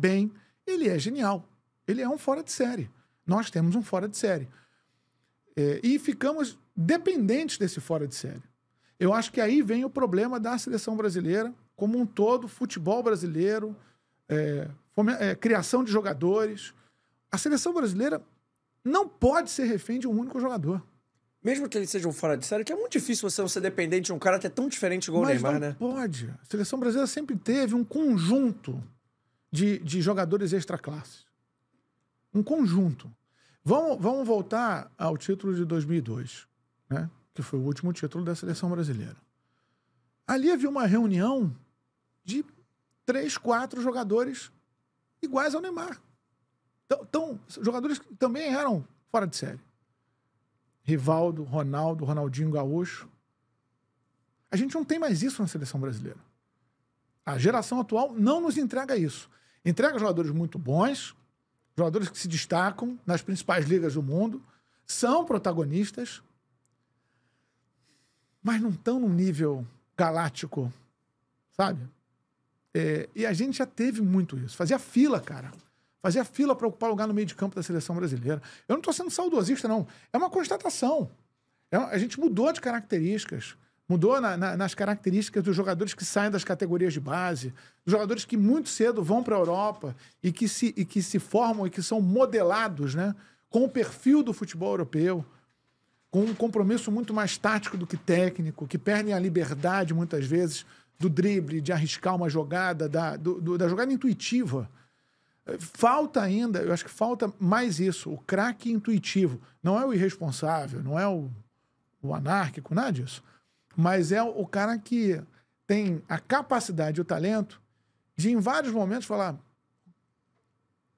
bem, ele é genial. Ele é um fora de série. Nós temos um fora de série. É, e ficamos dependentes desse fora de série. Eu acho que aí vem o problema da seleção brasileira, como um todo, futebol brasileiro, é, é, criação de jogadores. A seleção brasileira não pode ser refém de um único jogador. Mesmo que ele seja um fora de série, que é muito difícil você não ser dependente de um cara até tão diferente igual Mas o Neymar, não né? Pode. A seleção brasileira sempre teve um conjunto de, de jogadores extra-classe. Um conjunto. Vamos, vamos voltar ao título de 2002, né? que foi o último título da seleção brasileira. Ali havia uma reunião de três, quatro jogadores iguais ao Neymar. Então, então jogadores que também eram fora de série. Rivaldo, Ronaldo, Ronaldinho Gaúcho. A gente não tem mais isso na seleção brasileira. A geração atual não nos entrega isso entrega jogadores muito bons, jogadores que se destacam nas principais ligas do mundo, são protagonistas, mas não estão num nível galáctico, sabe? É, e a gente já teve muito isso. Fazia fila, cara. Fazia fila para ocupar lugar no meio de campo da seleção brasileira. Eu não estou sendo saudosista, não. É uma constatação. É, a gente mudou de características. Mudou na, na, nas características dos jogadores que saem das categorias de base, dos jogadores que muito cedo vão para a Europa e que, se, e que se formam e que são modelados né, com o perfil do futebol europeu, com um compromisso muito mais tático do que técnico, que perdem a liberdade muitas vezes do drible, de arriscar uma jogada, da, do, do, da jogada intuitiva. Eh, falta ainda, eu acho que falta mais isso, o craque intuitivo. Não é o irresponsável, não é o, o anárquico, nada disso mas é o cara que tem a capacidade e o talento de, em vários momentos, falar: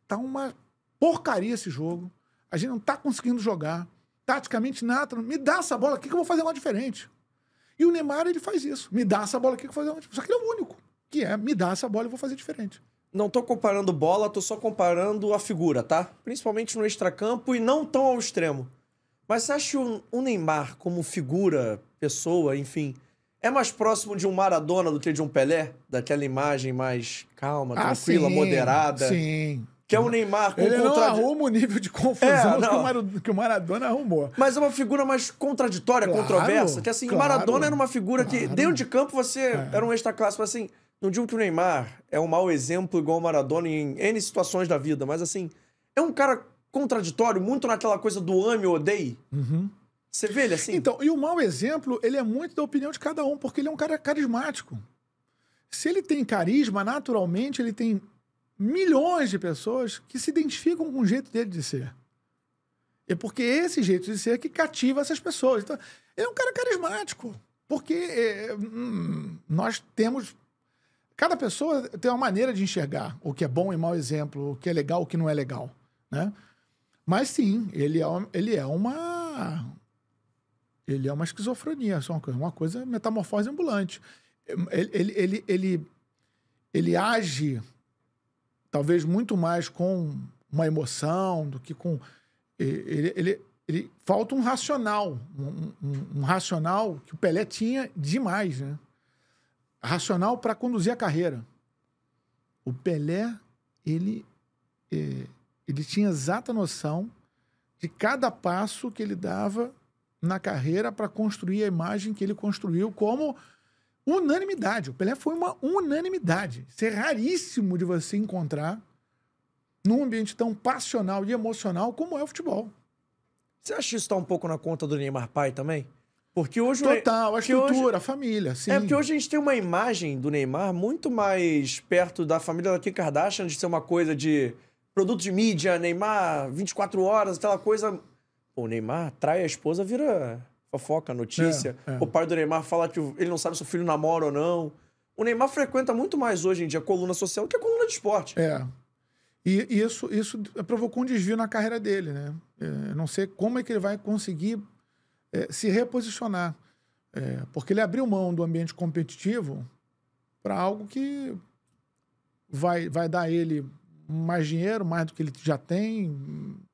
tá uma porcaria esse jogo, a gente não tá conseguindo jogar, taticamente nada, me dá essa bola aqui que eu vou fazer uma diferente. E o Neymar, ele faz isso: me dá essa bola aqui que eu vou fazer uma diferente. Só que ele é o único que é: me dá essa bola e eu vou fazer diferente. Não tô comparando bola, tô só comparando a figura, tá? Principalmente no extracampo e não tão ao extremo. Mas você acha o, o Neymar como figura, pessoa, enfim, é mais próximo de um Maradona do que de um Pelé? Daquela imagem mais calma, ah, tranquila, sim, moderada? Sim. Que é o Neymar com Ele não contrad... arruma o nível de confusão é, que, o que, o Maradona arrumou. Mas é uma figura mais contraditória, claro, controversa. Que assim, claro, Maradona era uma figura claro. que, dentro de campo, você é. era um extra-classe. Mas assim, não digo que o Neymar é um mau exemplo igual o Maradona em N situações da vida, mas assim, é um cara contraditório, muito naquela coisa do ame ou odeie. Uhum. Você vê ele assim? Então, e o mau exemplo, ele é muito da opinião de cada um, porque ele é um cara carismático. Se ele tem carisma, naturalmente ele tem milhões de pessoas que se identificam com o jeito dele de ser. É porque é esse jeito de ser que cativa essas pessoas. Então, ele é um cara carismático. Porque é, hum, nós temos. Cada pessoa tem uma maneira de enxergar o que é bom e mau exemplo, o que é legal, o que não é legal. Né? Mas sim, ele é, ele é uma. Ele é uma esquizofrenia, só uma coisa, é uma coisa metamorfose ambulante. Ele, ele, ele, ele, ele age talvez muito mais com uma emoção do que com. Ele, ele, ele falta um racional, um, um, um racional que o Pelé tinha demais, né? Racional para conduzir a carreira. O Pelé, ele. É ele tinha exata noção de cada passo que ele dava na carreira para construir a imagem que ele construiu como unanimidade. O Pelé foi uma unanimidade. Isso é raríssimo de você encontrar num ambiente tão passional e emocional como é o futebol. Você acha que isso está um pouco na conta do Neymar pai também? Porque hoje total, a estrutura, hoje... a família, sim. É porque hoje a gente tem uma imagem do Neymar muito mais perto da família da Kim Kardashian de ser uma coisa de produto de mídia, Neymar, 24 horas, aquela coisa. o Neymar trai a esposa, vira fofoca, notícia. É, é. O pai do Neymar fala que ele não sabe se o filho namora ou não. O Neymar frequenta muito mais hoje em dia coluna social do que coluna de esporte. É. E isso, isso provocou um desvio na carreira dele, né? É, não sei como é que ele vai conseguir é, se reposicionar. É, porque ele abriu mão do ambiente competitivo para algo que vai, vai dar ele mais dinheiro, mais do que ele já tem,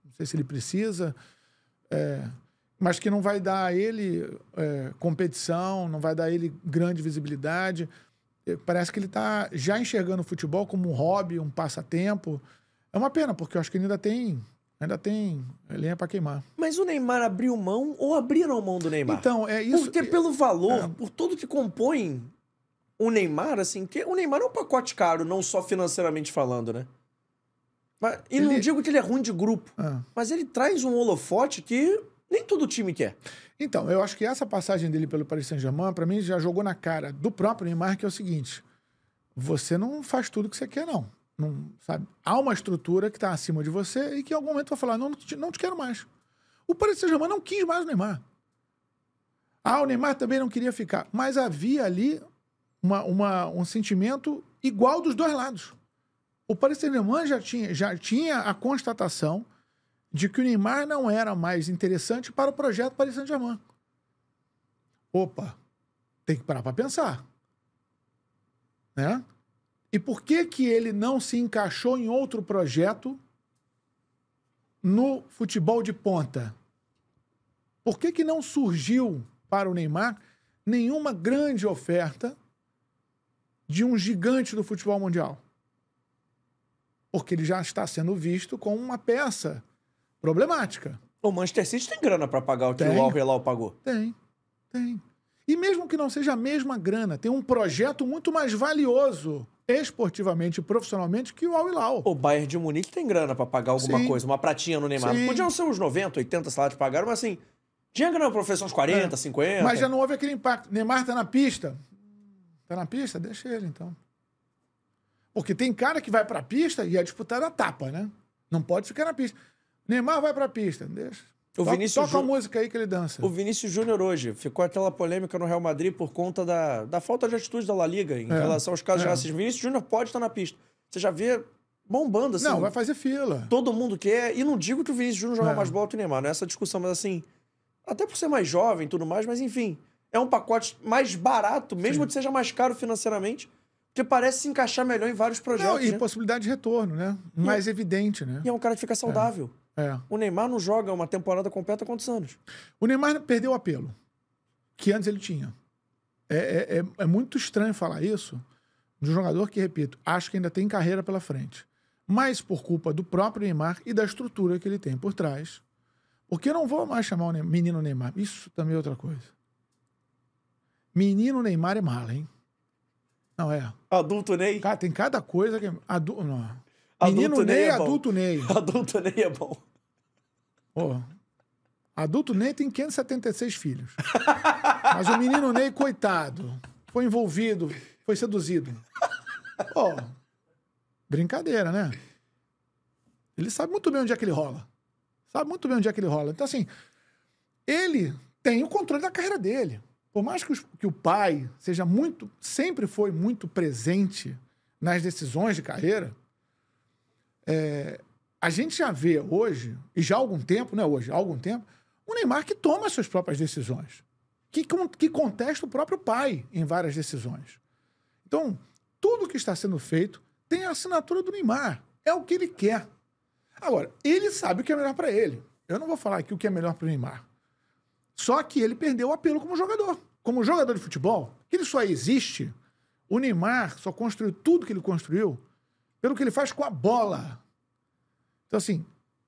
não sei se ele precisa, é, mas que não vai dar a ele é, competição, não vai dar a ele grande visibilidade. É, parece que ele está já enxergando o futebol como um hobby, um passatempo. É uma pena, porque eu acho que ele ainda tem Ainda tem lenha para queimar. Mas o Neymar abriu mão ou abriram mão do Neymar? Então, é isso. Porque pelo valor, é. por tudo que compõe o Neymar, assim, que o Neymar é um pacote caro, não só financeiramente falando, né? E ele... não digo que ele é ruim de grupo, ah. mas ele traz um holofote que nem todo time quer. Então, eu acho que essa passagem dele pelo Paris Saint-Germain, para mim, já jogou na cara do próprio Neymar, que é o seguinte: você não faz tudo que você quer, não. não sabe? Há uma estrutura que está acima de você e que em algum momento vai falar: não, não te, não te quero mais. O Paris Saint-Germain não quis mais o Neymar. Ah, o Neymar também não queria ficar. Mas havia ali uma, uma, um sentimento igual dos dois lados. O Paris Saint-Germain já tinha, já tinha a constatação de que o Neymar não era mais interessante para o projeto Paris Saint-Germain. Opa, tem que parar para pensar. Né? E por que que ele não se encaixou em outro projeto no futebol de ponta? Por que que não surgiu para o Neymar nenhuma grande oferta de um gigante do futebol mundial? porque ele já está sendo visto como uma peça problemática. O Manchester City tem grana para pagar o que tem, o Al Hilal pagou? Tem, tem. E mesmo que não seja a mesma grana, tem um projeto muito mais valioso esportivamente e profissionalmente que o Al Hilal. O Bayern de Munique tem grana para pagar alguma Sim. coisa, uma pratinha no Neymar. Sim. Podiam ser uns 90, 80 salários que pagaram, mas assim, tinha grana para oferecer uns 40, é. 50. Mas já não houve aquele impacto. Neymar tá na pista. Tá na pista? Deixa ele então. Porque tem cara que vai pra pista e é disputar a tapa, né? Não pode ficar na pista. Neymar vai pra pista, deixa. O toca, Vinícius toca Ju... a música aí que ele dança. O Vinícius Júnior hoje ficou aquela polêmica no Real Madrid por conta da, da falta de atitude da La Liga em é. relação aos casos é. de racismo. Vinícius Júnior pode estar na pista. Você já vê bombando assim. Não, vai fazer fila. Todo mundo quer. E não digo que o Vinícius Júnior joga é. mais bola que o Neymar, não é essa discussão, mas assim. Até por ser mais jovem e tudo mais, mas enfim. É um pacote mais barato, mesmo Sim. que seja mais caro financeiramente que parece se encaixar melhor em vários projetos. Não, e né? possibilidade de retorno, né? Mais e, é- evidente, né? E é um cara que fica saudável. É, é. O Neymar não joga uma temporada completa há quantos anos? O Neymar perdeu o apelo que antes ele tinha. É, é, é, é muito estranho falar isso de um jogador que, repito, acho que ainda tem carreira pela frente. Mas por culpa do próprio Neymar e da estrutura que ele tem por trás. Porque eu não vou mais chamar o menino Neymar. Isso também é outra coisa. Menino Neymar é mala, hein? Não, é. Adulto Ney. Cara, tem cada coisa que. É adu... Não. Menino Ney, Ney é adulto Ney. Adulto Ney é bom. Pô. Adulto Ney tem 576 filhos. Mas o menino Ney, coitado, foi envolvido, foi seduzido. Pô, brincadeira, né? Ele sabe muito bem onde é que ele rola. Sabe muito bem onde é que ele rola. Então, assim, ele tem o controle da carreira dele por mais que, os, que o pai seja muito, sempre foi muito presente nas decisões de carreira, é, a gente já vê hoje, e já há algum tempo, não é hoje, há algum tempo, o Neymar que toma as suas próprias decisões, que, que contesta o próprio pai em várias decisões. Então, tudo que está sendo feito tem a assinatura do Neymar. É o que ele quer. Agora, ele sabe o que é melhor para ele. Eu não vou falar aqui o que é melhor para o Neymar. Só que ele perdeu o apelo como jogador. Como jogador de futebol, ele só existe. O Neymar só construiu tudo que ele construiu pelo que ele faz com a bola. Então, assim,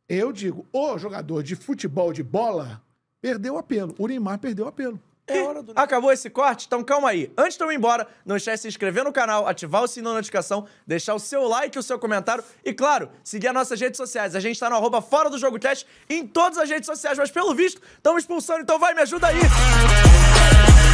eu digo, o jogador de futebol de bola perdeu o apelo. O Neymar perdeu o apelo. É hora do... Acabou esse corte? Então calma aí. Antes de eu ir embora, não esquece de se inscrever no canal, ativar o sininho da notificação, deixar o seu like, o seu comentário e, claro, seguir as nossas redes sociais. A gente tá no arroba fora do jogo cast em todas as redes sociais, mas pelo visto, estamos expulsando, então vai, me ajuda aí!